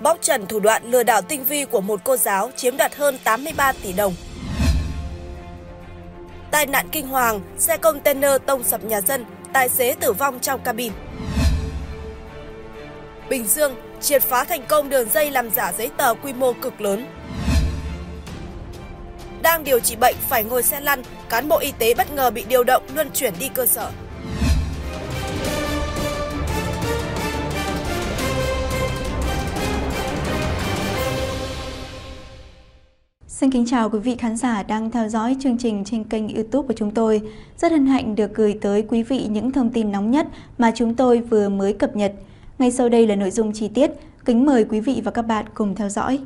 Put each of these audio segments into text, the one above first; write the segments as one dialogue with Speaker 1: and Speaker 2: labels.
Speaker 1: bóc trần thủ đoạn lừa đảo tinh vi của một cô giáo chiếm đoạt hơn 83 tỷ đồng. Tai nạn kinh hoàng, xe container tông sập nhà dân, tài xế tử vong trong cabin. Bình Dương triệt phá thành công đường dây làm giả giấy tờ quy mô cực lớn. Đang điều trị bệnh phải ngồi xe lăn, cán bộ y tế bất ngờ bị điều động luân chuyển đi cơ sở. Xin kính chào quý vị khán giả đang theo dõi chương trình trên kênh youtube của chúng tôi. Rất hân hạnh được gửi tới quý vị những thông tin nóng nhất mà chúng tôi vừa mới cập nhật. Ngay sau đây là nội dung chi tiết. Kính mời quý vị và các bạn cùng theo dõi.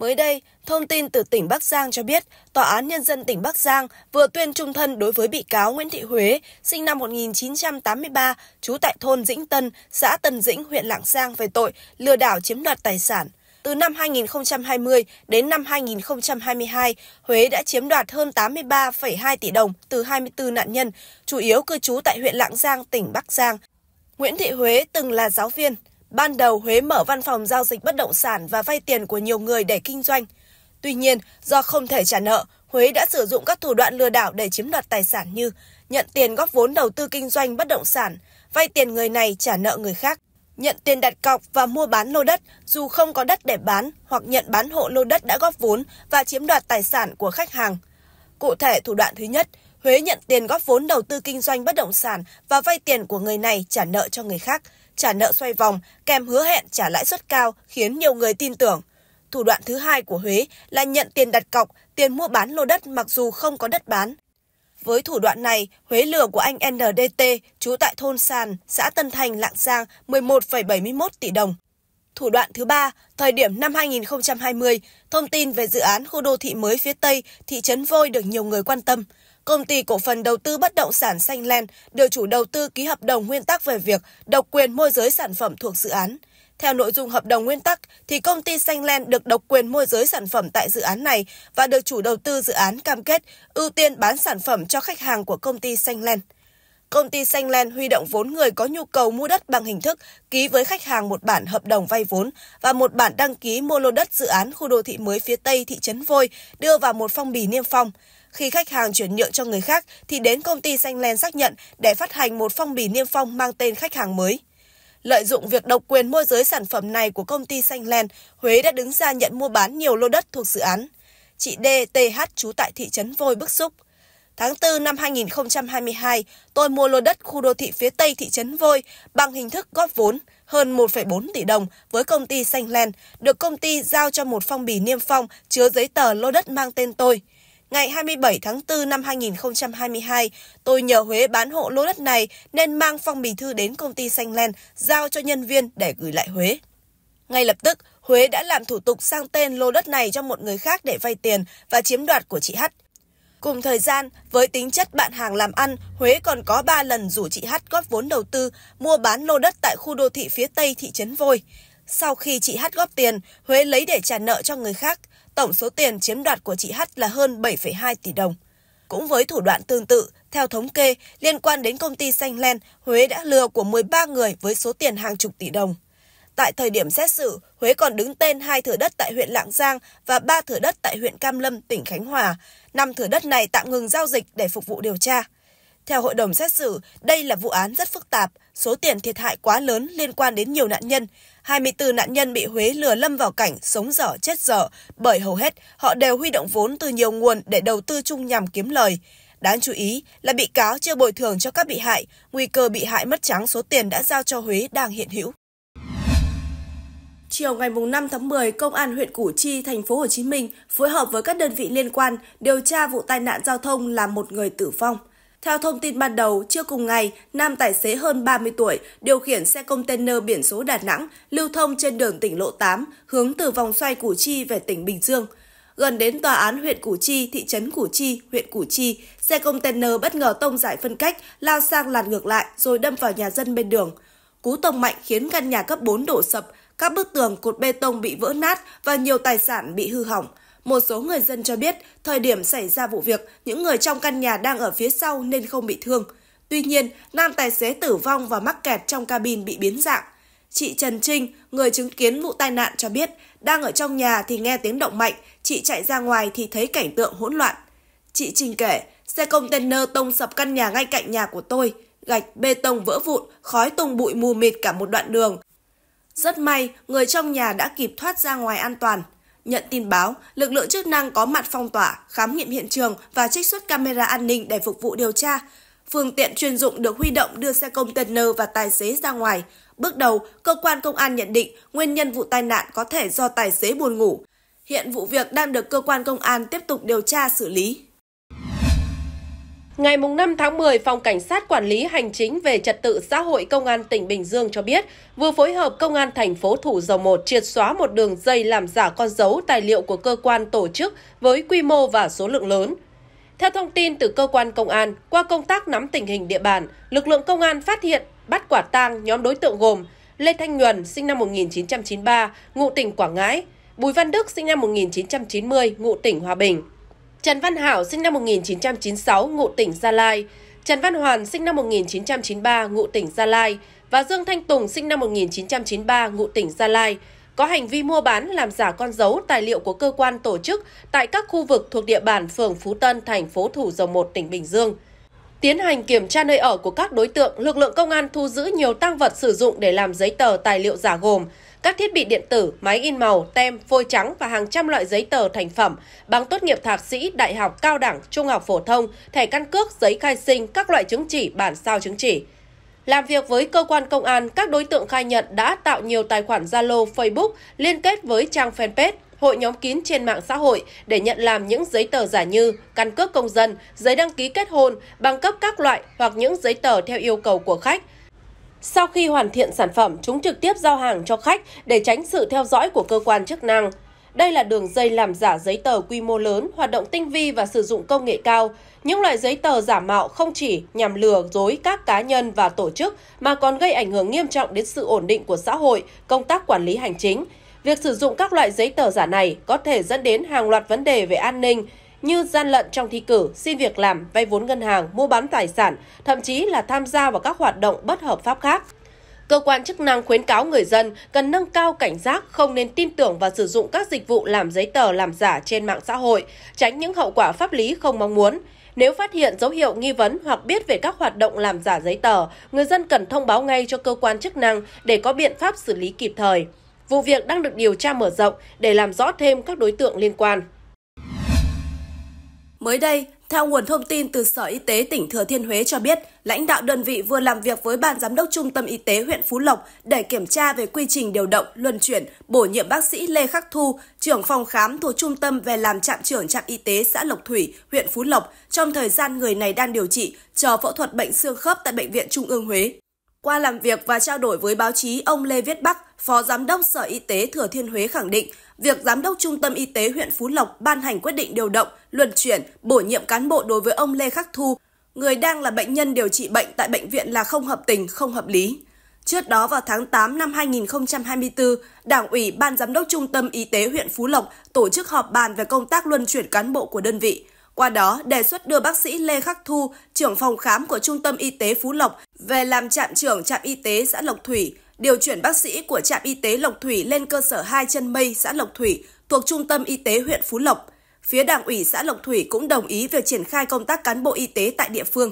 Speaker 1: Mới đây, thông tin từ tỉnh Bắc Giang cho biết, Tòa án Nhân dân tỉnh Bắc Giang vừa tuyên trung thân đối với bị cáo Nguyễn Thị Huế, sinh năm 1983, trú tại thôn Dĩnh Tân, xã Tân Dĩnh, huyện Lạng Giang về tội lừa đảo chiếm đoạt tài sản – từ năm 2020 đến năm 2022, Huế đã chiếm đoạt hơn 83,2 tỷ đồng từ 24 nạn nhân, chủ yếu cư trú tại huyện Lạng Giang, tỉnh Bắc Giang. Nguyễn Thị Huế từng là giáo viên. Ban đầu Huế mở văn phòng giao dịch bất động sản và vay tiền của nhiều người để kinh doanh. Tuy nhiên, do không thể trả nợ, Huế đã sử dụng các thủ đoạn lừa đảo để chiếm đoạt tài sản như nhận tiền góp vốn đầu tư kinh doanh bất động sản, vay tiền người này trả nợ người khác nhận tiền đặt cọc và mua bán lô đất dù không có đất để bán hoặc nhận bán hộ lô đất đã góp vốn và chiếm đoạt tài sản của khách hàng. Cụ thể, thủ đoạn thứ nhất, Huế nhận tiền góp vốn đầu tư kinh doanh bất động sản và vay tiền của người này trả nợ cho người khác, trả nợ xoay vòng, kèm hứa hẹn trả lãi suất cao khiến nhiều người tin tưởng. Thủ đoạn thứ hai của Huế là nhận tiền đặt cọc, tiền mua bán lô đất mặc dù không có đất bán. Với thủ đoạn này, Huế lừa của anh NDT, trú tại thôn Sàn, xã Tân Thành, Lạng Giang 11,71 tỷ đồng. Thủ đoạn thứ ba, thời điểm năm 2020, thông tin về dự án khu đô thị mới phía Tây, thị trấn Vôi được nhiều người quan tâm. Công ty cổ phần đầu tư bất động sản Xanh Len được chủ đầu tư ký hợp đồng nguyên tắc về việc độc quyền môi giới sản phẩm thuộc dự án – theo nội dung hợp đồng nguyên tắc, thì công ty Xanh Len được độc quyền môi giới sản phẩm tại dự án này và được chủ đầu tư dự án cam kết ưu tiên bán sản phẩm cho khách hàng của công ty Xanh Len. Công ty Xanh Len huy động vốn người có nhu cầu mua đất bằng hình thức ký với khách hàng một bản hợp đồng vay vốn và một bản đăng ký mua lô đất dự án khu đô thị mới phía Tây thị trấn Vôi đưa vào một phong bì niêm phong. Khi khách hàng chuyển nhượng cho người khác thì đến công ty Xanh Len xác nhận để phát hành một phong bì niêm phong mang tên khách hàng mới. Lợi dụng việc độc quyền môi giới sản phẩm này của công ty Xanh Len, Huế đã đứng ra nhận mua bán nhiều lô đất thuộc dự án. Chị DTH trú tại thị trấn Vôi bức xúc. Tháng 4 năm 2022, tôi mua lô đất khu đô thị phía Tây thị trấn Vôi bằng hình thức góp vốn hơn 1,4 tỷ đồng với công ty Xanh Len, được công ty giao cho một phong bì niêm phong chứa giấy tờ lô đất mang tên tôi – Ngày 27 tháng 4 năm 2022, tôi nhờ Huế bán hộ lô đất này nên mang phong bì thư đến công ty Xanh Len giao cho nhân viên để gửi lại Huế. Ngay lập tức, Huế đã làm thủ tục sang tên lô đất này cho một người khác để vay tiền và chiếm đoạt của chị H. Cùng thời gian, với tính chất bạn hàng làm ăn, Huế còn có 3 lần rủ chị H góp vốn đầu tư mua bán lô đất tại khu đô thị phía Tây thị trấn Vôi. Sau khi chị H góp tiền, Huế lấy để trả nợ cho người khác. Tổng số tiền chiếm đoạt của chị H là hơn 7,2 tỷ đồng. Cũng với thủ đoạn tương tự, theo thống kê, liên quan đến công ty Xanh Len, Huế đã lừa của 13 người với số tiền hàng chục tỷ đồng. Tại thời điểm xét xử, Huế còn đứng tên hai thửa đất tại huyện Lạng Giang và ba thửa đất tại huyện Cam Lâm, tỉnh Khánh Hòa. Năm thửa đất này tạm ngừng giao dịch để phục vụ điều tra. Theo hội đồng xét xử, đây là vụ án rất phức tạp, số tiền thiệt hại quá lớn liên quan đến nhiều nạn nhân. 24 nạn nhân bị Huế lừa lâm vào cảnh sống dở chết dở bởi hầu hết họ đều huy động vốn từ nhiều nguồn để đầu tư chung nhằm kiếm lời. Đáng chú ý là bị cáo chưa bồi thường cho các bị hại, nguy cơ bị hại mất trắng số tiền đã giao cho Huế đang hiện hữu. Chiều ngày 5 tháng 10, Công an huyện Củ Chi, thành phố Hồ Chí Minh phối hợp với các đơn vị liên quan điều tra vụ tai nạn giao thông làm một người tử vong. Theo thông tin ban đầu, trước cùng ngày, nam tài xế hơn 30 tuổi điều khiển xe container biển số Đà Nẵng lưu thông trên đường tỉnh Lộ 8 hướng từ vòng xoay Củ Chi về tỉnh Bình Dương. Gần đến tòa án huyện Củ Chi, thị trấn Củ Chi, huyện Củ Chi, xe container bất ngờ tông giải phân cách, lao sang làn ngược lại rồi đâm vào nhà dân bên đường. Cú tông mạnh khiến căn nhà cấp 4 đổ sập, các bức tường cột bê tông bị vỡ nát và nhiều tài sản bị hư hỏng – một số người dân cho biết, thời điểm xảy ra vụ việc, những người trong căn nhà đang ở phía sau nên không bị thương. Tuy nhiên, nam tài xế tử vong và mắc kẹt trong cabin bị biến dạng. Chị Trần Trinh, người chứng kiến vụ tai nạn cho biết, đang ở trong nhà thì nghe tiếng động mạnh, chị chạy ra ngoài thì thấy cảnh tượng hỗn loạn. Chị Trinh kể, xe container tông sập căn nhà ngay cạnh nhà của tôi, gạch bê tông vỡ vụn, khói tung bụi mù mịt cả một đoạn đường. Rất may, người trong nhà đã kịp thoát ra ngoài an toàn. Nhận tin báo, lực lượng chức năng có mặt phong tỏa, khám nghiệm hiện trường và trích xuất camera an ninh để phục vụ điều tra. Phương tiện chuyên dụng được huy động đưa xe container và tài xế ra ngoài. Bước đầu, cơ quan công an nhận định nguyên nhân vụ tai nạn có thể do tài xế buồn ngủ. Hiện vụ việc đang được cơ quan công an tiếp tục điều tra xử lý. Ngày 5 tháng 10, Phòng Cảnh sát Quản lý Hành chính về Trật tự xã hội Công an tỉnh Bình Dương cho biết, vừa phối hợp Công an thành phố Thủ Dầu Một triệt xóa một đường dây làm giả con dấu tài liệu của cơ quan tổ chức với quy mô và số lượng lớn. Theo thông tin từ cơ quan công an, qua công tác nắm tình hình địa bàn, lực lượng công an phát hiện bắt quả tang nhóm đối tượng gồm Lê Thanh Nhuần, sinh năm 1993, ngụ tỉnh Quảng Ngãi, Bùi Văn Đức, sinh năm 1990, ngụ tỉnh Hòa Bình, Trần Văn Hảo sinh năm 1996, ngụ tỉnh Gia Lai, Trần Văn Hoàn sinh năm 1993, ngụ tỉnh Gia Lai và Dương Thanh Tùng sinh năm 1993, ngụ tỉnh Gia Lai có hành vi mua bán làm giả con dấu tài liệu của cơ quan tổ chức tại các khu vực thuộc địa bàn phường Phú Tân, thành phố Thủ Dầu Một, tỉnh Bình Dương. Tiến hành kiểm tra nơi ở của các đối tượng, lực lượng công an thu giữ nhiều tăng vật sử dụng để làm giấy tờ tài liệu giả gồm các thiết bị điện tử, máy in màu, tem, phôi trắng và hàng trăm loại giấy tờ thành phẩm, bằng tốt nghiệp thạc sĩ, đại học, cao đẳng, trung học phổ thông, thẻ căn cước, giấy khai sinh, các loại chứng chỉ, bản sao chứng chỉ. Làm việc với cơ quan công an, các đối tượng khai nhận đã tạo nhiều tài khoản Zalo, Facebook liên kết với trang fanpage, hội nhóm kín trên mạng xã hội để nhận làm những giấy tờ giả như căn cước công dân, giấy đăng ký kết hôn, bằng cấp các loại hoặc những giấy tờ theo yêu cầu của khách – sau khi hoàn thiện sản phẩm, chúng trực tiếp giao hàng cho khách để tránh sự theo dõi của cơ quan chức năng. Đây là đường dây làm giả giấy tờ quy mô lớn, hoạt động tinh vi và sử dụng công nghệ cao. Những loại giấy tờ giả mạo không chỉ nhằm lừa dối các cá nhân và tổ chức mà còn gây ảnh hưởng nghiêm trọng đến sự ổn định của xã hội, công tác quản lý hành chính. Việc sử dụng các loại giấy tờ giả này có thể dẫn đến hàng loạt vấn đề về an ninh, như gian lận trong thi cử, xin việc làm, vay vốn ngân hàng, mua bán tài sản, thậm chí là tham gia vào các hoạt động bất hợp pháp khác. Cơ quan chức năng khuyến cáo người dân cần nâng cao cảnh giác, không nên tin tưởng và sử dụng các dịch vụ làm giấy tờ làm giả trên mạng xã hội, tránh những hậu quả pháp lý không mong muốn. Nếu phát hiện dấu hiệu nghi vấn hoặc biết về các hoạt động làm giả giấy tờ, người dân cần thông báo ngay cho cơ quan chức năng để có biện pháp xử lý kịp thời. Vụ việc đang được điều tra mở rộng để làm rõ thêm các đối tượng liên quan. Mới đây, theo nguồn thông tin từ Sở Y tế tỉnh Thừa Thiên Huế cho biết, lãnh đạo đơn vị vừa làm việc với Ban Giám đốc Trung tâm Y tế huyện Phú Lộc để kiểm tra về quy trình điều động, luân chuyển, bổ nhiệm bác sĩ Lê Khắc Thu, trưởng phòng khám thuộc Trung tâm về làm trạm trưởng trạm y tế xã Lộc Thủy, huyện Phú Lộc, trong thời gian người này đang điều trị, chờ phẫu thuật bệnh xương khớp tại Bệnh viện Trung ương Huế. Qua làm việc và trao đổi với báo chí, ông Lê Viết Bắc, Phó Giám đốc Sở Y tế Thừa Thiên Huế khẳng định, việc Giám đốc Trung tâm Y tế huyện Phú Lộc ban hành quyết định điều động, luân chuyển, bổ nhiệm cán bộ đối với ông Lê Khắc Thu, người đang là bệnh nhân điều trị bệnh tại bệnh viện là không hợp tình, không hợp lý. Trước đó vào tháng 8 năm 2024, Đảng ủy Ban Giám đốc Trung tâm Y tế huyện Phú Lộc tổ chức họp bàn về công tác luân chuyển cán bộ của đơn vị. Qua đó, đề xuất đưa bác sĩ Lê Khắc Thu, trưởng phòng khám của Trung tâm Y tế Phú Lộc, về làm trạm trưởng trạm y tế xã Lộc Thủy, điều chuyển bác sĩ của trạm y tế Lộc Thủy lên cơ sở 2 chân mây xã Lộc Thủy thuộc Trung tâm Y tế huyện Phú Lộc. Phía Đảng ủy xã Lộc Thủy cũng đồng ý việc triển khai công tác cán bộ y tế tại địa phương.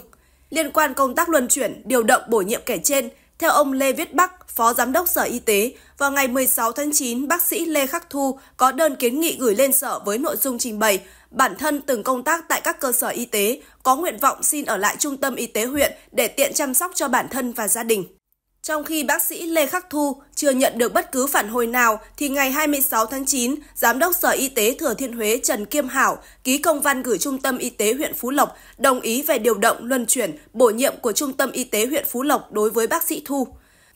Speaker 1: Liên quan công tác luân chuyển, điều động bổ nhiệm kể trên, theo ông Lê Viết Bắc, Phó Giám đốc Sở Y tế, vào ngày 16 tháng 9, bác sĩ Lê Khắc Thu có đơn kiến nghị gửi lên Sở với nội dung trình bày Bản thân từng công tác tại các cơ sở y tế, có nguyện vọng xin ở lại trung tâm y tế huyện để tiện chăm sóc cho bản thân và gia đình. Trong khi bác sĩ Lê Khắc Thu chưa nhận được bất cứ phản hồi nào, thì ngày 26 tháng 9, Giám đốc Sở Y tế Thừa Thiên Huế Trần Kiêm Hảo ký công văn gửi Trung tâm Y tế huyện Phú Lộc đồng ý về điều động luân chuyển bổ nhiệm của Trung tâm Y tế huyện Phú Lộc đối với bác sĩ Thu.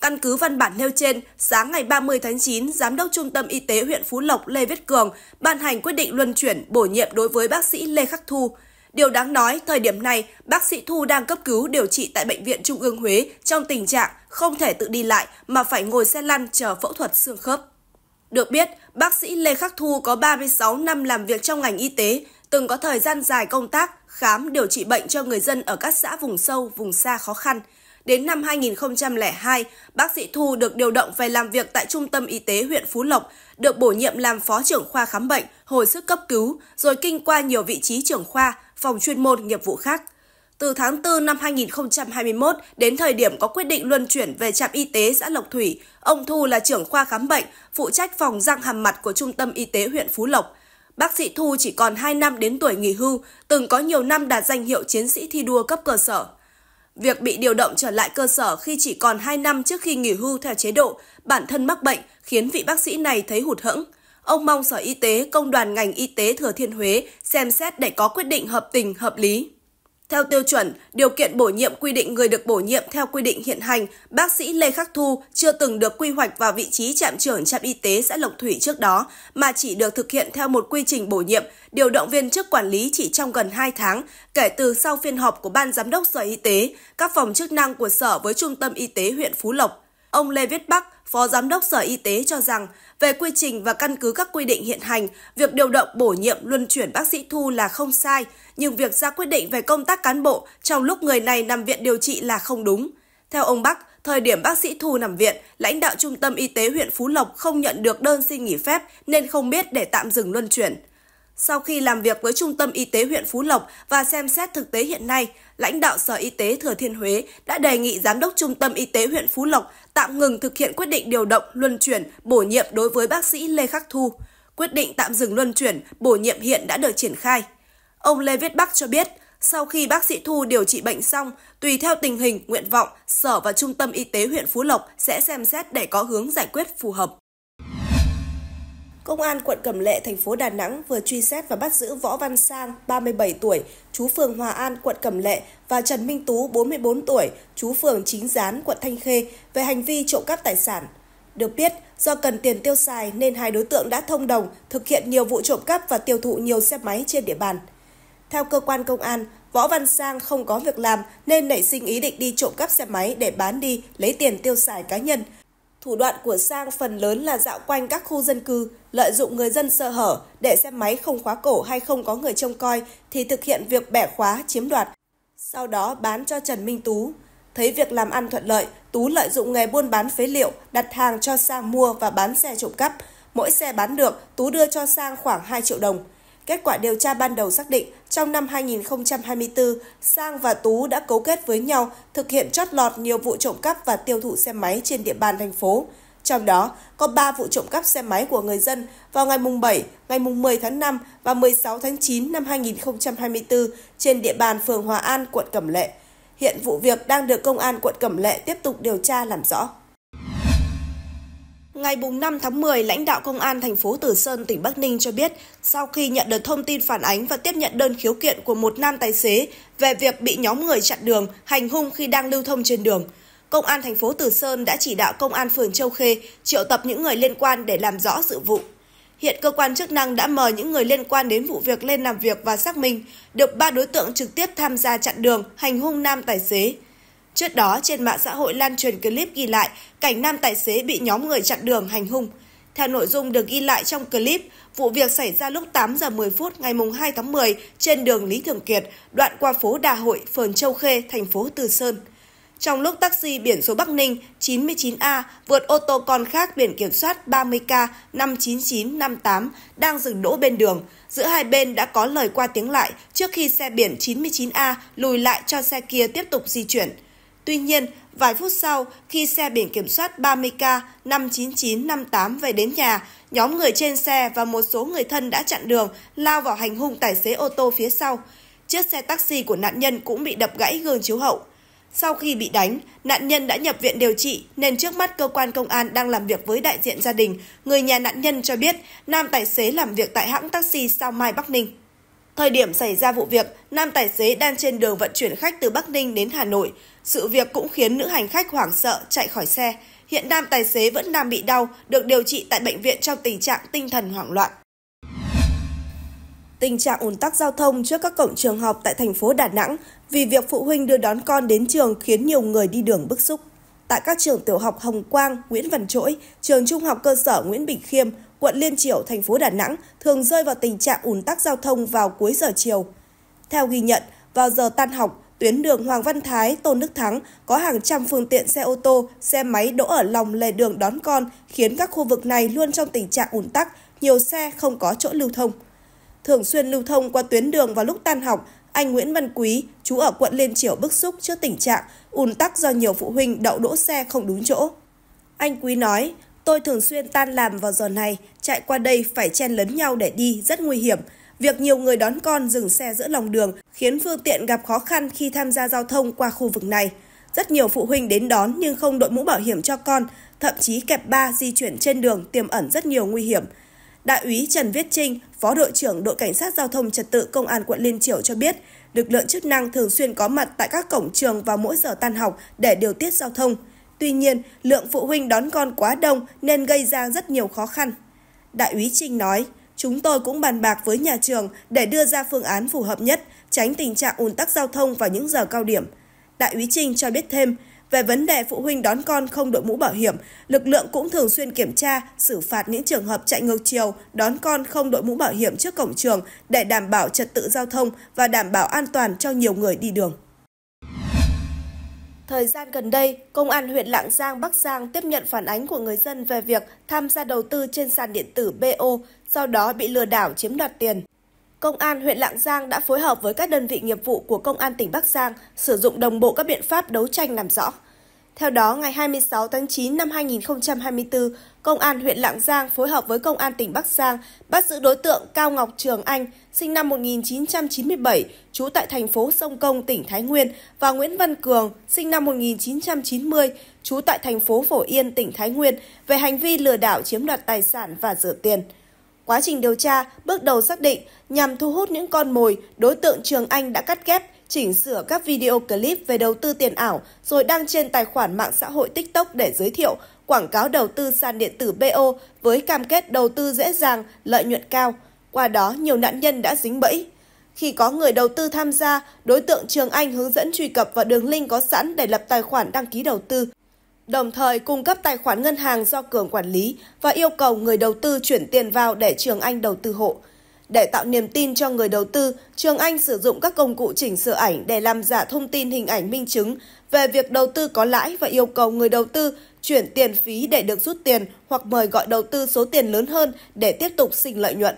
Speaker 1: Căn cứ văn bản nêu trên, sáng ngày 30 tháng 9, Giám đốc Trung tâm Y tế huyện Phú Lộc Lê Viết Cường ban hành quyết định luân chuyển bổ nhiệm đối với bác sĩ Lê Khắc Thu. Điều đáng nói, thời điểm này, bác sĩ Thu đang cấp cứu điều trị tại Bệnh viện Trung ương Huế trong tình trạng không thể tự đi lại mà phải ngồi xe lăn chờ phẫu thuật xương khớp. Được biết, bác sĩ Lê Khắc Thu có 36 năm làm việc trong ngành y tế, từng có thời gian dài công tác, khám, điều trị bệnh cho người dân ở các xã vùng sâu, vùng xa khó khăn – Đến năm 2002, bác sĩ Thu được điều động về làm việc tại Trung tâm Y tế huyện Phú Lộc, được bổ nhiệm làm phó trưởng khoa khám bệnh, hồi sức cấp cứu, rồi kinh qua nhiều vị trí trưởng khoa, phòng chuyên môn, nghiệp vụ khác. Từ tháng 4 năm 2021 đến thời điểm có quyết định luân chuyển về trạm y tế xã Lộc Thủy, ông Thu là trưởng khoa khám bệnh, phụ trách phòng răng hàm mặt của Trung tâm Y tế huyện Phú Lộc. Bác sĩ Thu chỉ còn 2 năm đến tuổi nghỉ hưu, từng có nhiều năm đạt danh hiệu chiến sĩ thi đua cấp cơ sở. Việc bị điều động trở lại cơ sở khi chỉ còn 2 năm trước khi nghỉ hưu theo chế độ, bản thân mắc bệnh khiến vị bác sĩ này thấy hụt hẫng. Ông mong Sở Y tế, Công đoàn ngành Y tế Thừa Thiên Huế xem xét để có quyết định hợp tình, hợp lý theo tiêu chuẩn, điều kiện bổ nhiệm quy định người được bổ nhiệm theo quy định hiện hành, bác sĩ Lê Khắc Thu chưa từng được quy hoạch vào vị trí trạm trưởng trạm y tế xã Lộc Thủy trước đó, mà chỉ được thực hiện theo một quy trình bổ nhiệm, điều động viên chức quản lý chỉ trong gần 2 tháng, kể từ sau phiên họp của Ban Giám đốc Sở Y tế, các phòng chức năng của Sở với Trung tâm Y tế huyện Phú Lộc. Ông Lê Viết Bắc, Phó Giám đốc Sở Y tế cho rằng, về quy trình và căn cứ các quy định hiện hành, việc điều động bổ nhiệm luân chuyển bác sĩ Thu là không sai, nhưng việc ra quyết định về công tác cán bộ trong lúc người này nằm viện điều trị là không đúng. Theo ông Bắc, thời điểm bác sĩ Thu nằm viện, lãnh đạo trung tâm y tế huyện Phú Lộc không nhận được đơn xin nghỉ phép nên không biết để tạm dừng luân chuyển. Sau khi làm việc với Trung tâm Y tế huyện Phú Lộc và xem xét thực tế hiện nay, lãnh đạo Sở Y tế Thừa Thiên Huế đã đề nghị Giám đốc Trung tâm Y tế huyện Phú Lộc tạm ngừng thực hiện quyết định điều động, luân chuyển, bổ nhiệm đối với bác sĩ Lê Khắc Thu. Quyết định tạm dừng luân chuyển, bổ nhiệm hiện đã được triển khai. Ông Lê Viết Bắc cho biết, sau khi bác sĩ Thu điều trị bệnh xong, tùy theo tình hình, nguyện vọng, Sở và Trung tâm Y tế huyện Phú Lộc sẽ xem xét để có hướng giải quyết phù hợp. Công an quận Cẩm Lệ, thành phố Đà Nẵng vừa truy xét và bắt giữ Võ Văn Sang, 37 tuổi, chú phường Hòa An, quận Cẩm Lệ và Trần Minh Tú, 44 tuổi, chú phường Chính Gián, quận Thanh Khê về hành vi trộm cắp tài sản. Được biết, do cần tiền tiêu xài nên hai đối tượng đã thông đồng thực hiện nhiều vụ trộm cắp và tiêu thụ nhiều xe máy trên địa bàn. Theo cơ quan công an, Võ Văn Sang không có việc làm nên nảy sinh ý định đi trộm cắp xe máy để bán đi lấy tiền tiêu xài cá nhân, thủ đoạn của Sang phần lớn là dạo quanh các khu dân cư, lợi dụng người dân sơ hở để xe máy không khóa cổ hay không có người trông coi thì thực hiện việc bẻ khóa chiếm đoạt, sau đó bán cho Trần Minh Tú. Thấy việc làm ăn thuận lợi, Tú lợi dụng nghề buôn bán phế liệu, đặt hàng cho Sang mua và bán xe trộm cắp. Mỗi xe bán được, Tú đưa cho Sang khoảng 2 triệu đồng. Kết quả điều tra ban đầu xác định, trong năm 2024, Sang và Tú đã cấu kết với nhau thực hiện chót lọt nhiều vụ trộm cắp và tiêu thụ xe máy trên địa bàn thành phố. Trong đó, có 3 vụ trộm cắp xe máy của người dân vào ngày mùng 7, ngày mùng 10 tháng 5 và 16 tháng 9 năm 2024 trên địa bàn phường Hòa An, quận Cẩm Lệ. Hiện vụ việc đang được Công an quận Cẩm Lệ tiếp tục điều tra làm rõ. Ngày 5 tháng 10, lãnh đạo Công an thành phố Tử Sơn, tỉnh Bắc Ninh cho biết, sau khi nhận được thông tin phản ánh và tiếp nhận đơn khiếu kiện của một nam tài xế về việc bị nhóm người chặn đường, hành hung khi đang lưu thông trên đường, Công an thành phố Tử Sơn đã chỉ đạo Công an phường Châu Khê triệu tập những người liên quan để làm rõ sự vụ. Hiện cơ quan chức năng đã mời những người liên quan đến vụ việc lên làm việc và xác minh được ba đối tượng trực tiếp tham gia chặn đường hành hung nam tài xế. Trước đó, trên mạng xã hội lan truyền clip ghi lại cảnh nam tài xế bị nhóm người chặn đường hành hung. Theo nội dung được ghi lại trong clip, vụ việc xảy ra lúc 8 giờ 10 phút ngày 2 tháng 10 trên đường Lý Thường Kiệt, đoạn qua phố Đà Hội, phường Châu Khê, thành phố Từ Sơn. Trong lúc taxi biển số Bắc Ninh 99A vượt ô tô con khác biển kiểm soát 30K 59958 đang dừng đỗ bên đường, giữa hai bên đã có lời qua tiếng lại trước khi xe biển 99A lùi lại cho xe kia tiếp tục di chuyển. Tuy nhiên, vài phút sau, khi xe biển kiểm soát 30K 59958 về đến nhà, nhóm người trên xe và một số người thân đã chặn đường, lao vào hành hung tài xế ô tô phía sau. Chiếc xe taxi của nạn nhân cũng bị đập gãy gương chiếu hậu. Sau khi bị đánh, nạn nhân đã nhập viện điều trị nên trước mắt cơ quan công an đang làm việc với đại diện gia đình. Người nhà nạn nhân cho biết nam tài xế làm việc tại hãng taxi Sao Mai Bắc Ninh. Thời điểm xảy ra vụ việc, nam tài xế đang trên đường vận chuyển khách từ Bắc Ninh đến Hà Nội. Sự việc cũng khiến nữ hành khách hoảng sợ chạy khỏi xe. Hiện nam tài xế vẫn đang bị đau, được điều trị tại bệnh viện trong tình trạng tinh thần hoảng loạn. Tình trạng ùn tắc giao thông trước các cổng trường học tại thành phố Đà Nẵng vì việc phụ huynh đưa đón con đến trường khiến nhiều người đi đường bức xúc. Tại các trường tiểu học Hồng Quang, Nguyễn Văn Trỗi, trường trung học cơ sở Nguyễn Bình Khiêm, quận Liên Triểu, thành phố Đà Nẵng thường rơi vào tình trạng ùn tắc giao thông vào cuối giờ chiều. Theo ghi nhận, vào giờ tan học, tuyến đường Hoàng Văn Thái, Tôn Đức Thắng có hàng trăm phương tiện xe ô tô, xe máy đỗ ở lòng lề đường đón con, khiến các khu vực này luôn trong tình trạng ùn tắc, nhiều xe không có chỗ lưu thông. Thường xuyên lưu thông qua tuyến đường vào lúc tan học, anh Nguyễn Văn Quý, chú ở quận Liên Triểu bức xúc trước tình trạng ùn tắc do nhiều phụ huynh đậu đỗ xe không đúng chỗ. Anh Quý nói, Tôi thường xuyên tan làm vào giờ này, chạy qua đây phải chen lấn nhau để đi, rất nguy hiểm. Việc nhiều người đón con dừng xe giữa lòng đường khiến phương tiện gặp khó khăn khi tham gia giao thông qua khu vực này. Rất nhiều phụ huynh đến đón nhưng không đội mũ bảo hiểm cho con, thậm chí kẹp ba di chuyển trên đường tiềm ẩn rất nhiều nguy hiểm. Đại úy Trần Viết Trinh, Phó đội trưởng đội cảnh sát giao thông trật tự công an quận Liên Triểu cho biết, lực lượng chức năng thường xuyên có mặt tại các cổng trường vào mỗi giờ tan học để điều tiết giao thông. Tuy nhiên, lượng phụ huynh đón con quá đông nên gây ra rất nhiều khó khăn. Đại úy Trinh nói, chúng tôi cũng bàn bạc với nhà trường để đưa ra phương án phù hợp nhất, tránh tình trạng ùn tắc giao thông vào những giờ cao điểm. Đại úy Trinh cho biết thêm, về vấn đề phụ huynh đón con không đội mũ bảo hiểm, lực lượng cũng thường xuyên kiểm tra, xử phạt những trường hợp chạy ngược chiều, đón con không đội mũ bảo hiểm trước cổng trường để đảm bảo trật tự giao thông và đảm bảo an toàn cho nhiều người đi đường. Thời gian gần đây, Công an huyện Lạng Giang, Bắc Giang tiếp nhận phản ánh của người dân về việc tham gia đầu tư trên sàn điện tử BO, sau đó bị lừa đảo chiếm đoạt tiền. Công an huyện Lạng Giang đã phối hợp với các đơn vị nghiệp vụ của Công an tỉnh Bắc Giang sử dụng đồng bộ các biện pháp đấu tranh làm rõ. Theo đó, ngày 26 tháng 9 năm 2024, Công an huyện Lạng Giang phối hợp với Công an tỉnh Bắc Giang bắt giữ đối tượng Cao Ngọc Trường Anh, sinh năm 1997, trú tại thành phố Sông Công, tỉnh Thái Nguyên, và Nguyễn Văn Cường, sinh năm 1990, trú tại thành phố Phổ Yên, tỉnh Thái Nguyên, về hành vi lừa đảo chiếm đoạt tài sản và rửa tiền. Quá trình điều tra, bước đầu xác định nhằm thu hút những con mồi, đối tượng Trường Anh đã cắt ghép chỉnh sửa các video clip về đầu tư tiền ảo rồi đăng trên tài khoản mạng xã hội TikTok để giới thiệu quảng cáo đầu tư sàn điện tử BO với cam kết đầu tư dễ dàng, lợi nhuận cao. Qua đó, nhiều nạn nhân đã dính bẫy. Khi có người đầu tư tham gia, đối tượng Trường Anh hướng dẫn truy cập vào đường link có sẵn để lập tài khoản đăng ký đầu tư. Đồng thời cung cấp tài khoản ngân hàng do Cường quản lý và yêu cầu người đầu tư chuyển tiền vào để Trường Anh đầu tư hộ. Để tạo niềm tin cho người đầu tư, Trường Anh sử dụng các công cụ chỉnh sửa ảnh để làm giả thông tin hình ảnh minh chứng về việc đầu tư có lãi và yêu cầu người đầu tư chuyển tiền phí để được rút tiền hoặc mời gọi đầu tư số tiền lớn hơn để tiếp tục sinh lợi nhuận.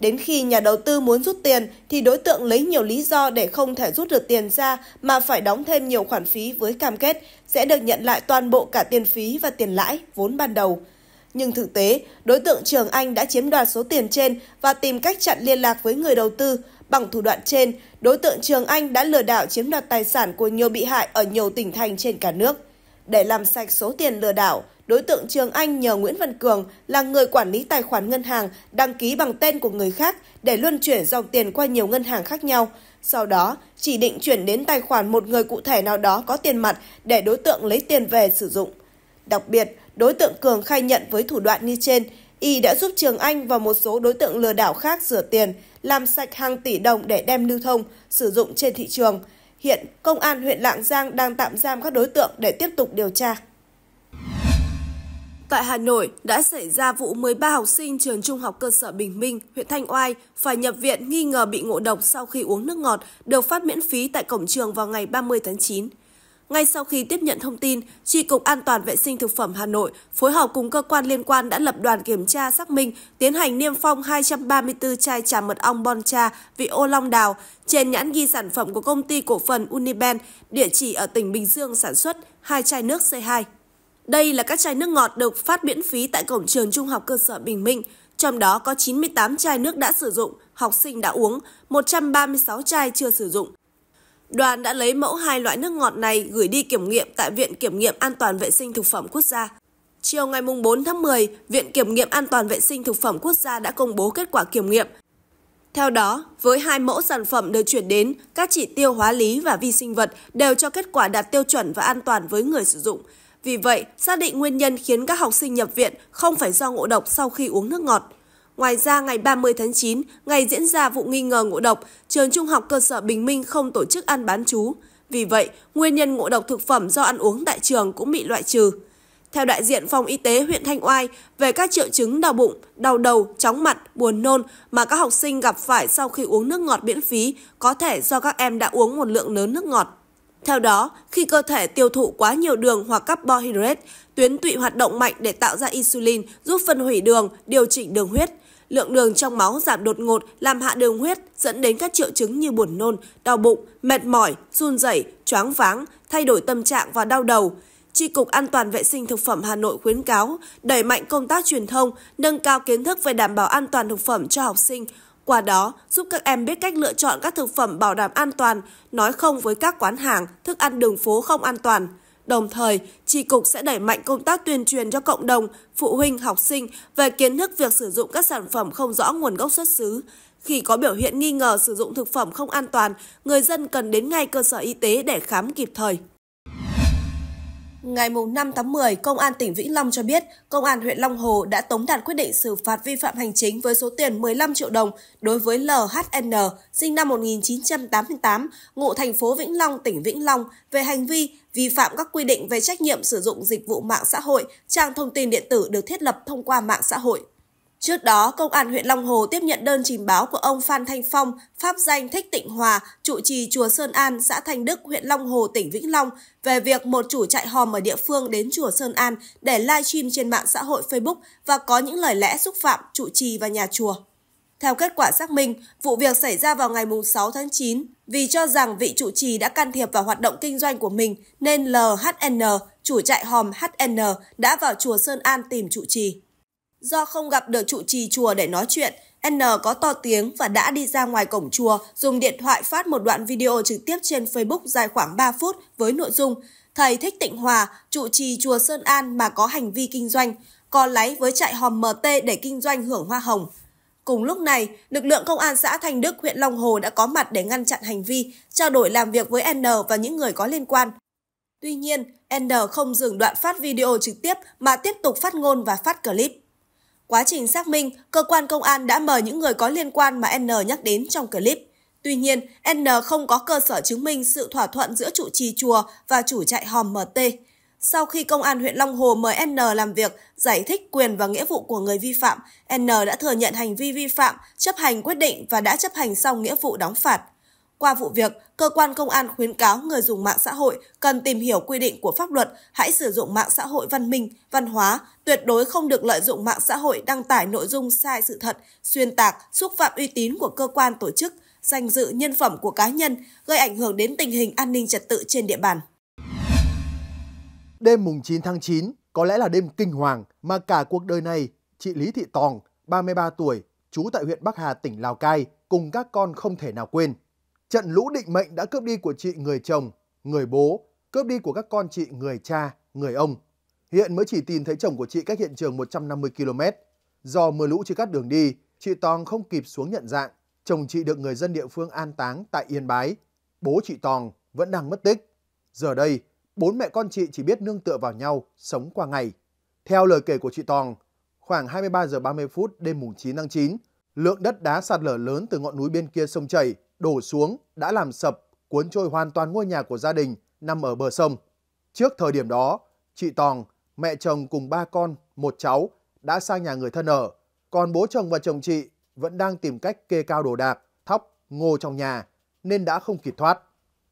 Speaker 1: Đến khi nhà đầu tư muốn rút tiền thì đối tượng lấy nhiều lý do để không thể rút được tiền ra mà phải đóng thêm nhiều khoản phí với cam kết sẽ được nhận lại toàn bộ cả tiền phí và tiền lãi vốn ban đầu. Nhưng thực tế, đối tượng Trường Anh đã chiếm đoạt số tiền trên và tìm cách chặn liên lạc với người đầu tư. Bằng thủ đoạn trên, đối tượng Trường Anh đã lừa đảo chiếm đoạt tài sản của nhiều bị hại ở nhiều tỉnh thành trên cả nước. Để làm sạch số tiền lừa đảo, đối tượng Trường Anh nhờ Nguyễn Văn Cường là người quản lý tài khoản ngân hàng đăng ký bằng tên của người khác để luân chuyển dòng tiền qua nhiều ngân hàng khác nhau. Sau đó, chỉ định chuyển đến tài khoản một người cụ thể nào đó có tiền mặt để đối tượng lấy tiền về sử dụng. Đặc biệt, Đối tượng Cường khai nhận với thủ đoạn như trên, Y đã giúp Trường Anh và một số đối tượng lừa đảo khác rửa tiền, làm sạch hàng tỷ đồng để đem lưu thông, sử dụng trên thị trường. Hiện Công an huyện Lạng Giang đang tạm giam các đối tượng để tiếp tục điều tra. Tại Hà Nội đã xảy ra vụ 13 học sinh trường trung học cơ sở Bình Minh, huyện Thanh Oai phải nhập viện nghi ngờ bị ngộ độc sau khi uống nước ngọt được phát miễn phí tại cổng trường vào ngày 30 tháng 9. Ngay sau khi tiếp nhận thông tin, Tri Cục An toàn Vệ sinh Thực phẩm Hà Nội phối hợp cùng cơ quan liên quan đã lập đoàn kiểm tra xác minh tiến hành niêm phong 234 chai trà mật ong Bon Cha vị ô long đào trên nhãn ghi sản phẩm của công ty cổ phần Uniben, địa chỉ ở tỉnh Bình Dương sản xuất, hai chai nước C2. Đây là các chai nước ngọt được phát miễn phí tại cổng trường trung học cơ sở Bình Minh, trong đó có 98 chai nước đã sử dụng, học sinh đã uống, 136 chai chưa sử dụng. Đoàn đã lấy mẫu hai loại nước ngọt này gửi đi kiểm nghiệm tại Viện Kiểm nghiệm An toàn Vệ sinh Thực phẩm Quốc gia. Chiều ngày 4 tháng 10, Viện Kiểm nghiệm An toàn Vệ sinh Thực phẩm Quốc gia đã công bố kết quả kiểm nghiệm. Theo đó, với hai mẫu sản phẩm được chuyển đến, các chỉ tiêu hóa lý và vi sinh vật đều cho kết quả đạt tiêu chuẩn và an toàn với người sử dụng. Vì vậy, xác định nguyên nhân khiến các học sinh nhập viện không phải do ngộ độc sau khi uống nước ngọt. Ngoài ra, ngày 30 tháng 9, ngày diễn ra vụ nghi ngờ ngộ độc, trường trung học cơ sở Bình Minh không tổ chức ăn bán chú. Vì vậy, nguyên nhân ngộ độc thực phẩm do ăn uống tại trường cũng bị loại trừ. Theo đại diện phòng y tế huyện Thanh Oai, về các triệu chứng đau bụng, đau đầu, chóng mặt, buồn nôn mà các học sinh gặp phải sau khi uống nước ngọt miễn phí có thể do các em đã uống một lượng lớn nước ngọt. Theo đó, khi cơ thể tiêu thụ quá nhiều đường hoặc carbohydrate, tuyến tụy hoạt động mạnh để tạo ra insulin giúp phân hủy đường, điều chỉnh đường huyết – Lượng đường trong máu giảm đột ngột làm hạ đường huyết dẫn đến các triệu chứng như buồn nôn, đau bụng, mệt mỏi, run rẩy, choáng váng, thay đổi tâm trạng và đau đầu. Tri Cục An toàn Vệ sinh Thực phẩm Hà Nội khuyến cáo đẩy mạnh công tác truyền thông, nâng cao kiến thức về đảm bảo an toàn thực phẩm cho học sinh, qua đó giúp các em biết cách lựa chọn các thực phẩm bảo đảm an toàn, nói không với các quán hàng, thức ăn đường phố không an toàn. Đồng thời, tri cục sẽ đẩy mạnh công tác tuyên truyền cho cộng đồng, phụ huynh, học sinh về kiến thức việc sử dụng các sản phẩm không rõ nguồn gốc xuất xứ. Khi có biểu hiện nghi ngờ sử dụng thực phẩm không an toàn, người dân cần đến ngay cơ sở y tế để khám kịp thời. Ngày 5 tháng 10, Công an tỉnh Vĩnh Long cho biết, Công an huyện Long Hồ đã tống đạt quyết định xử phạt vi phạm hành chính với số tiền 15 triệu đồng đối với LHN, sinh năm 1988, ngụ thành phố Vĩnh Long, tỉnh Vĩnh Long, về hành vi vi phạm các quy định về trách nhiệm sử dụng dịch vụ mạng xã hội, trang thông tin điện tử được thiết lập thông qua mạng xã hội. Trước đó, Công an huyện Long Hồ tiếp nhận đơn trình báo của ông Phan Thanh Phong, pháp danh Thích Tịnh Hòa, trụ trì chùa Sơn An, xã Thanh Đức, huyện Long Hồ, tỉnh Vĩnh Long, về việc một chủ trại hòm ở địa phương đến chùa Sơn An để livestream trên mạng xã hội Facebook và có những lời lẽ xúc phạm trụ trì và nhà chùa. Theo kết quả xác minh, vụ việc xảy ra vào ngày 6 tháng 9 vì cho rằng vị trụ trì đã can thiệp vào hoạt động kinh doanh của mình nên LHN, chủ trại hòm HN đã vào chùa Sơn An tìm trụ trì. Do không gặp được trụ trì chùa để nói chuyện, N có to tiếng và đã đi ra ngoài cổng chùa dùng điện thoại phát một đoạn video trực tiếp trên Facebook dài khoảng 3 phút với nội dung Thầy thích tịnh hòa, trụ trì chùa Sơn An mà có hành vi kinh doanh, có láy với trại hòm MT để kinh doanh hưởng hoa hồng. Cùng lúc này, lực lượng công an xã Thành Đức, huyện Long Hồ đã có mặt để ngăn chặn hành vi, trao đổi làm việc với N và những người có liên quan. Tuy nhiên, N không dừng đoạn phát video trực tiếp mà tiếp tục phát ngôn và phát clip. Quá trình xác minh, cơ quan công an đã mời những người có liên quan mà N nhắc đến trong clip. Tuy nhiên, N không có cơ sở chứng minh sự thỏa thuận giữa chủ trì chùa và chủ trại hòm MT. Sau khi công an huyện Long Hồ mời N làm việc, giải thích quyền và nghĩa vụ của người vi phạm, N đã thừa nhận hành vi vi phạm, chấp hành quyết định và đã chấp hành xong nghĩa vụ đóng phạt. Qua vụ việc, cơ quan công an khuyến cáo người dùng mạng xã hội cần tìm hiểu quy định của pháp luật, hãy sử dụng mạng xã hội văn minh, văn hóa, tuyệt đối không được lợi dụng mạng xã hội đăng tải nội dung sai sự thật, xuyên tạc, xúc phạm uy tín của cơ quan tổ chức, danh dự nhân phẩm của cá nhân, gây ảnh hưởng đến tình hình an ninh trật tự trên địa bàn.
Speaker 2: Đêm mùng 9 tháng 9 có lẽ là đêm kinh hoàng mà cả cuộc đời này, chị Lý Thị Tòng, 33 tuổi, trú tại huyện Bắc Hà, tỉnh Lào Cai, cùng các con không thể nào quên. Trận lũ định mệnh đã cướp đi của chị người chồng, người bố, cướp đi của các con chị người cha, người ông. Hiện mới chỉ tìm thấy chồng của chị cách hiện trường 150 km. Do mưa lũ chia cắt đường đi, chị Tòng không kịp xuống nhận dạng. Chồng chị được người dân địa phương an táng tại Yên Bái. Bố chị Tòng vẫn đang mất tích. Giờ đây, bốn mẹ con chị chỉ biết nương tựa vào nhau, sống qua ngày. Theo lời kể của chị Tòng, khoảng 23 giờ 30 phút đêm mùng 9 tháng 9, lượng đất đá sạt lở lớn từ ngọn núi bên kia sông chảy đổ xuống đã làm sập, cuốn trôi hoàn toàn ngôi nhà của gia đình nằm ở bờ sông. Trước thời điểm đó, chị Tòng, mẹ chồng cùng ba con, một cháu đã sang nhà người thân ở, còn bố chồng và chồng chị vẫn đang tìm cách kê cao đồ đạc, thóc, ngô trong nhà nên đã không kịp thoát.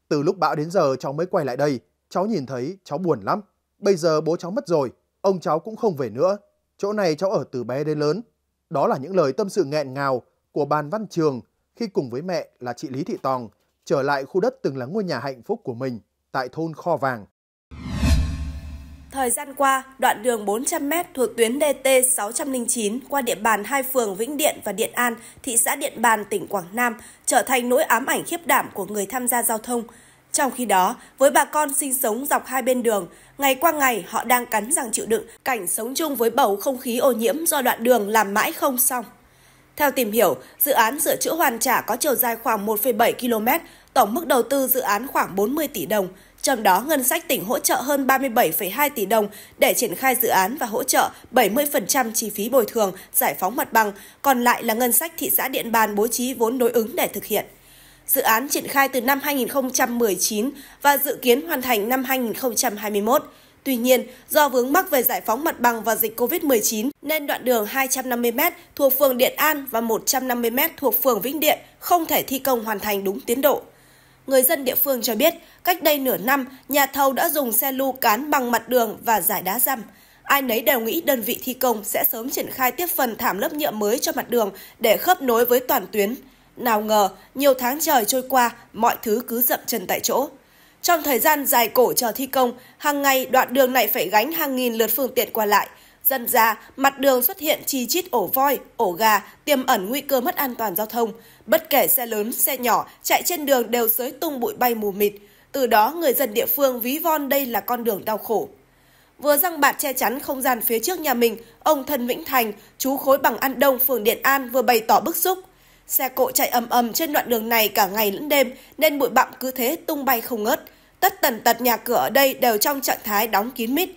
Speaker 2: Từ lúc bão đến giờ cháu mới quay lại đây, cháu nhìn thấy cháu buồn lắm. Bây giờ bố cháu mất rồi, ông cháu cũng không về nữa. Chỗ này cháu ở từ bé đến lớn. Đó là những lời tâm sự nghẹn ngào của bàn văn trường khi cùng với mẹ là chị Lý Thị Tòng trở lại khu đất từng là ngôi nhà hạnh phúc của mình tại thôn Kho Vàng.
Speaker 1: Thời gian qua, đoạn đường 400m thuộc tuyến DT 609 qua địa bàn hai phường Vĩnh Điện và Điện An, thị xã Điện Bàn, tỉnh Quảng Nam trở thành nỗi ám ảnh khiếp đảm của người tham gia giao thông. Trong khi đó, với bà con sinh sống dọc hai bên đường, ngày qua ngày họ đang cắn răng chịu đựng cảnh sống chung với bầu không khí ô nhiễm do đoạn đường làm mãi không xong. Theo tìm hiểu, dự án sửa chữa hoàn trả có chiều dài khoảng 1,7 km, tổng mức đầu tư dự án khoảng 40 tỷ đồng, trong đó ngân sách tỉnh hỗ trợ hơn 37,2 tỷ đồng để triển khai dự án và hỗ trợ 70% chi phí bồi thường, giải phóng mặt bằng, còn lại là ngân sách thị xã Điện Bàn bố trí vốn đối ứng để thực hiện. Dự án triển khai từ năm 2019 và dự kiến hoàn thành năm 2021. Tuy nhiên, do vướng mắc về giải phóng mặt bằng và dịch COVID-19 nên đoạn đường 250m thuộc phường Điện An và 150m thuộc phường Vĩnh Điện không thể thi công hoàn thành đúng tiến độ. Người dân địa phương cho biết, cách đây nửa năm, nhà thầu đã dùng xe lu cán bằng mặt đường và giải đá răm. Ai nấy đều nghĩ đơn vị thi công sẽ sớm triển khai tiếp phần thảm lớp nhựa mới cho mặt đường để khớp nối với toàn tuyến. Nào ngờ, nhiều tháng trời trôi qua, mọi thứ cứ dậm chân tại chỗ. Trong thời gian dài cổ chờ thi công, hàng ngày đoạn đường này phải gánh hàng nghìn lượt phương tiện qua lại. Dần ra, mặt đường xuất hiện chi chít ổ voi, ổ gà, tiềm ẩn nguy cơ mất an toàn giao thông. Bất kể xe lớn, xe nhỏ, chạy trên đường đều sới tung bụi bay mù mịt. Từ đó, người dân địa phương ví von đây là con đường đau khổ. Vừa răng bạt che chắn không gian phía trước nhà mình, ông Thân Vĩnh Thành, chú khối bằng An Đông, phường Điện An vừa bày tỏ bức xúc – Xe cộ chạy ầm ầm trên đoạn đường này cả ngày lẫn đêm nên bụi bặm cứ thế tung bay không ngớt. Tất tần tật nhà cửa ở đây đều trong trạng thái đóng kín mít.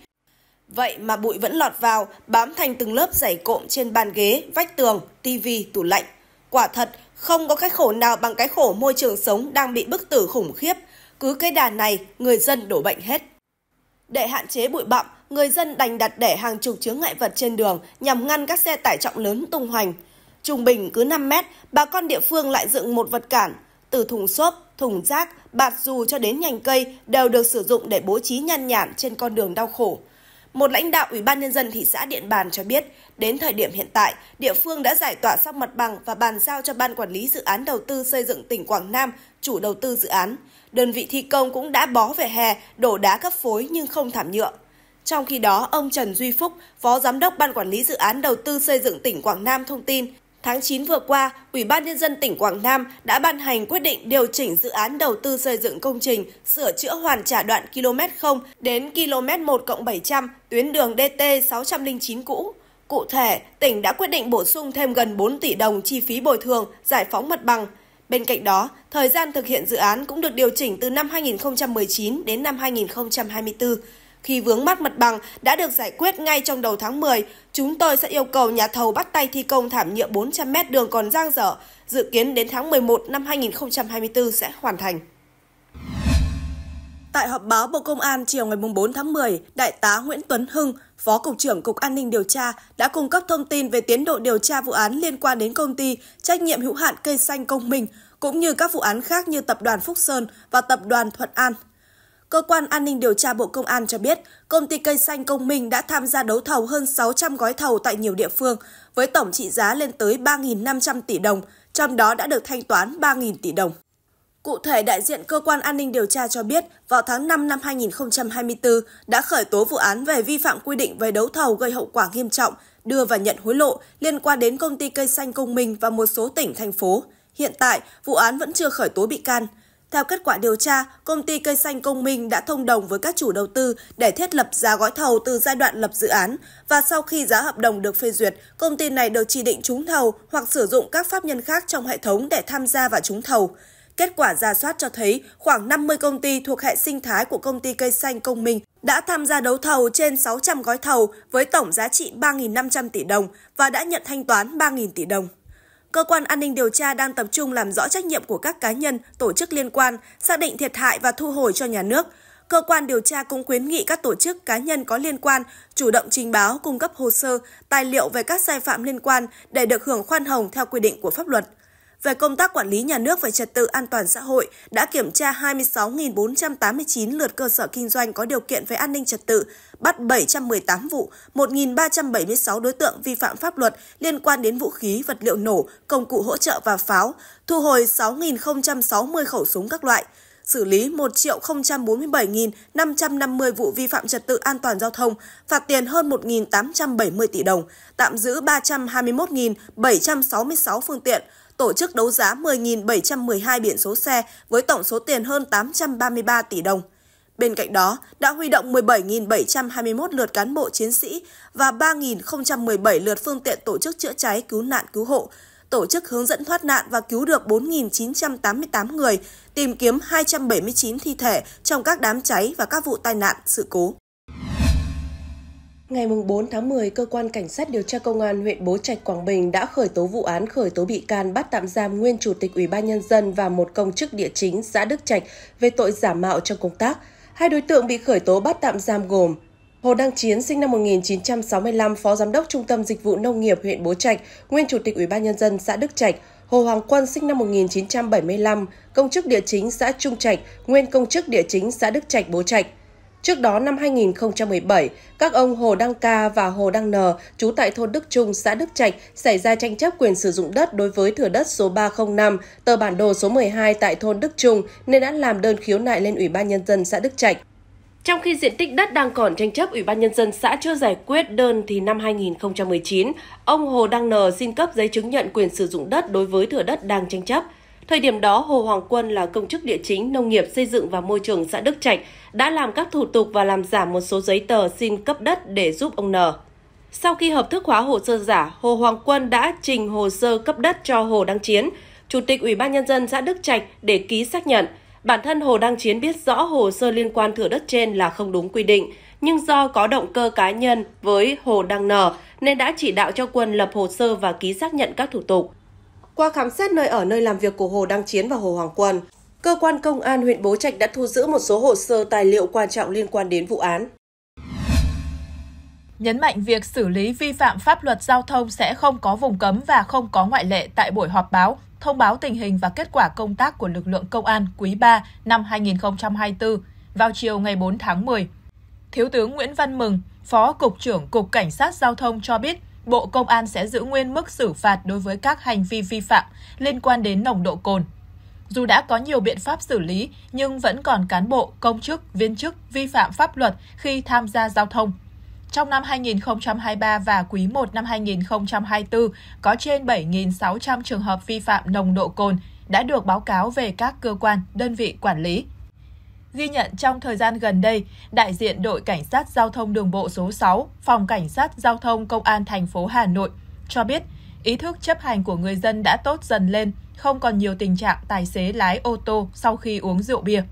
Speaker 1: Vậy mà bụi vẫn lọt vào, bám thành từng lớp dày cộm trên bàn ghế, vách tường, tivi, tủ lạnh. Quả thật, không có cái khổ nào bằng cái khổ môi trường sống đang bị bức tử khủng khiếp. Cứ cái đàn này, người dân đổ bệnh hết. Để hạn chế bụi bặm, người dân đành đặt để hàng chục chướng ngại vật trên đường nhằm ngăn các xe tải trọng lớn tung hoành. Trung bình cứ 5 mét, bà con địa phương lại dựng một vật cản. Từ thùng xốp, thùng rác, bạt dù cho đến nhành cây đều được sử dụng để bố trí nhăn nhản trên con đường đau khổ. Một lãnh đạo Ủy ban Nhân dân thị xã Điện Bàn cho biết, đến thời điểm hiện tại, địa phương đã giải tỏa xong mặt bằng và bàn giao cho Ban Quản lý Dự án Đầu tư xây dựng tỉnh Quảng Nam, chủ đầu tư dự án. Đơn vị thi công cũng đã bó về hè, đổ đá cấp phối nhưng không thảm nhựa. Trong khi đó, ông Trần Duy Phúc, Phó Giám đốc Ban Quản lý Dự án Đầu tư xây dựng tỉnh Quảng Nam thông tin, Tháng 9 vừa qua, Ủy ban Nhân dân tỉnh Quảng Nam đã ban hành quyết định điều chỉnh dự án đầu tư xây dựng công trình sửa chữa hoàn trả đoạn km 0 đến km 1 700 tuyến đường DT 609 cũ. Cụ thể, tỉnh đã quyết định bổ sung thêm gần 4 tỷ đồng chi phí bồi thường, giải phóng mặt bằng. Bên cạnh đó, thời gian thực hiện dự án cũng được điều chỉnh từ năm 2019 đến năm 2024 khi vướng mắc mặt bằng đã được giải quyết ngay trong đầu tháng 10, chúng tôi sẽ yêu cầu nhà thầu bắt tay thi công thảm nhựa 400m đường còn dang dở, dự kiến đến tháng 11 năm 2024 sẽ hoàn thành. Tại họp báo Bộ Công an chiều ngày 4 tháng 10, Đại tá Nguyễn Tuấn Hưng, Phó Cục trưởng Cục An ninh điều tra đã cung cấp thông tin về tiến độ điều tra vụ án liên quan đến công ty trách nhiệm hữu hạn cây xanh công minh, cũng như các vụ án khác như Tập đoàn Phúc Sơn và Tập đoàn Thuận An Cơ quan An ninh điều tra Bộ Công an cho biết, công ty Cây Xanh Công Minh đã tham gia đấu thầu hơn 600 gói thầu tại nhiều địa phương, với tổng trị giá lên tới 3.500 tỷ đồng, trong đó đã được thanh toán 3.000 tỷ đồng. Cụ thể, đại diện Cơ quan An ninh điều tra cho biết, vào tháng 5 năm 2024 đã khởi tố vụ án về vi phạm quy định về đấu thầu gây hậu quả nghiêm trọng, đưa và nhận hối lộ liên quan đến công ty Cây Xanh Công Minh và một số tỉnh, thành phố. Hiện tại, vụ án vẫn chưa khởi tố bị can. Theo kết quả điều tra, công ty Cây Xanh Công Minh đã thông đồng với các chủ đầu tư để thiết lập giá gói thầu từ giai đoạn lập dự án và sau khi giá hợp đồng được phê duyệt, công ty này được chỉ định trúng thầu hoặc sử dụng các pháp nhân khác trong hệ thống để tham gia và trúng thầu. Kết quả ra soát cho thấy khoảng 50 công ty thuộc hệ sinh thái của công ty Cây Xanh Công Minh đã tham gia đấu thầu trên 600 gói thầu với tổng giá trị 3.500 tỷ đồng và đã nhận thanh toán 3.000 tỷ đồng. Cơ quan an ninh điều tra đang tập trung làm rõ trách nhiệm của các cá nhân, tổ chức liên quan, xác định thiệt hại và thu hồi cho nhà nước. Cơ quan điều tra cũng khuyến nghị các tổ chức cá nhân có liên quan chủ động trình báo, cung cấp hồ sơ, tài liệu về các sai phạm liên quan để được hưởng khoan hồng theo quy định của pháp luật. Về công tác quản lý nhà nước về trật tự an toàn xã hội, đã kiểm tra 26.489 lượt cơ sở kinh doanh có điều kiện về an ninh trật tự, bắt 718 vụ, 1.376 đối tượng vi phạm pháp luật liên quan đến vũ khí, vật liệu nổ, công cụ hỗ trợ và pháo, thu hồi 6.060 khẩu súng các loại xử lý 1.047.550 vụ vi phạm trật tự an toàn giao thông, phạt tiền hơn 1.870 tỷ đồng, tạm giữ 321.766 phương tiện, tổ chức đấu giá 10.712 biển số xe với tổng số tiền hơn 833 tỷ đồng. Bên cạnh đó, đã huy động 17.721 lượt cán bộ chiến sĩ và 3.017 lượt phương tiện tổ chức chữa cháy, cứu nạn, cứu hộ, tổ chức hướng dẫn thoát nạn và cứu được 4.988 người, tìm kiếm 279 thi thể trong các đám cháy và các vụ tai nạn, sự cố. Ngày 4 tháng 10, Cơ quan Cảnh sát điều tra Công an huyện Bố Trạch, Quảng Bình đã khởi tố vụ án khởi tố bị can bắt tạm giam nguyên Chủ tịch Ủy ban Nhân dân và một công chức địa chính xã Đức Trạch về tội giả mạo trong công tác. Hai đối tượng bị khởi tố bắt tạm giam gồm Hồ Đăng Chiến sinh năm 1965, Phó Giám đốc Trung tâm Dịch vụ Nông nghiệp huyện Bố Trạch, nguyên Chủ tịch Ủy ban Nhân dân xã Đức Trạch, Hồ Hoàng Quân sinh năm 1975, công chức địa chính xã Trung Trạch, nguyên công chức địa chính xã Đức Trạch, Bố Trạch. Trước đó năm 2017, các ông Hồ Đăng Ca và Hồ Đăng N trú tại thôn Đức Trung, xã Đức Trạch, xảy ra tranh chấp quyền sử dụng đất đối với thửa đất số 305, tờ bản đồ số 12 tại thôn Đức Trung nên đã làm đơn khiếu nại lên Ủy ban Nhân dân xã Đức Trạch. Trong khi diện tích đất đang còn tranh chấp Ủy ban Nhân dân xã chưa giải quyết đơn thì năm 2019, ông Hồ Đăng N xin cấp giấy chứng nhận quyền sử dụng đất đối với thửa đất đang tranh chấp. Thời điểm đó, Hồ Hoàng Quân là công chức địa chính, nông nghiệp, xây dựng và môi trường xã Đức Trạch đã làm các thủ tục và làm giả một số giấy tờ xin cấp đất để giúp ông N. Sau khi hợp thức hóa hồ sơ giả, Hồ Hoàng Quân đã trình hồ sơ cấp đất cho Hồ Đăng Chiến, Chủ tịch Ủy ban Nhân dân xã Đức Trạch để ký xác nhận. Bản thân Hồ Đăng Chiến biết rõ hồ sơ liên quan thửa đất trên là không đúng quy định, nhưng do có động cơ cá nhân với Hồ Đăng nờ nên đã chỉ đạo cho Quân lập hồ sơ và ký xác nhận các thủ tục. Qua khám xét nơi ở nơi làm việc của Hồ Đăng Chiến và Hồ Hoàng Quân, cơ quan công an huyện Bố Trạch đã thu giữ một số hồ sơ tài liệu quan trọng liên quan đến vụ án
Speaker 3: nhấn mạnh việc xử lý vi phạm pháp luật giao thông sẽ không có vùng cấm và không có ngoại lệ tại buổi họp báo, thông báo tình hình và kết quả công tác của lực lượng công an quý 3 năm 2024 vào chiều ngày 4 tháng 10. Thiếu tướng Nguyễn Văn Mừng, Phó Cục trưởng Cục Cảnh sát Giao thông cho biết, Bộ Công an sẽ giữ nguyên mức xử phạt đối với các hành vi vi phạm liên quan đến nồng độ cồn. Dù đã có nhiều biện pháp xử lý, nhưng vẫn còn cán bộ, công chức, viên chức vi phạm pháp luật khi tham gia giao thông. Trong năm 2023 và quý 1 năm 2024, có trên 7.600 trường hợp vi phạm nồng độ cồn đã được báo cáo về các cơ quan, đơn vị quản lý ghi nhận trong thời gian gần đây, đại diện đội cảnh sát giao thông đường bộ số 6, phòng cảnh sát giao thông công an thành phố Hà Nội cho biết, ý thức chấp hành của người dân đã tốt dần lên, không còn nhiều tình trạng tài xế lái ô tô sau khi uống rượu bia.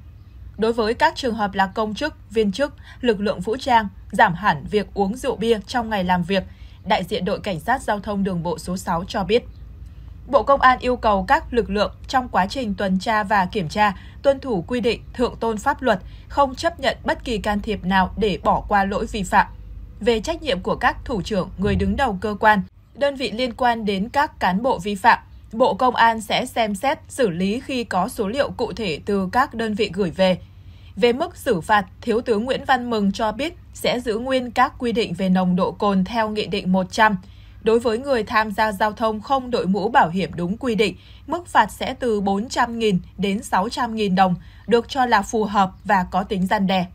Speaker 3: Đối với các trường hợp là công chức, viên chức, lực lượng vũ trang, giảm hẳn việc uống rượu bia trong ngày làm việc, đại diện đội cảnh sát giao thông đường bộ số 6 cho biết. Bộ Công an yêu cầu các lực lượng trong quá trình tuần tra và kiểm tra tuân thủ quy định thượng tôn pháp luật, không chấp nhận bất kỳ can thiệp nào để bỏ qua lỗi vi phạm. Về trách nhiệm của các thủ trưởng, người đứng đầu cơ quan, đơn vị liên quan đến các cán bộ vi phạm, Bộ Công an sẽ xem xét xử lý khi có số liệu cụ thể từ các đơn vị gửi về. Về mức xử phạt, Thiếu tướng Nguyễn Văn Mừng cho biết sẽ giữ nguyên các quy định về nồng độ cồn theo Nghị định 100 Đối với người tham gia giao thông không đội mũ bảo hiểm đúng quy định, mức phạt sẽ từ 400.000 đến 600.000 đồng, được cho là phù hợp và có tính gian đe.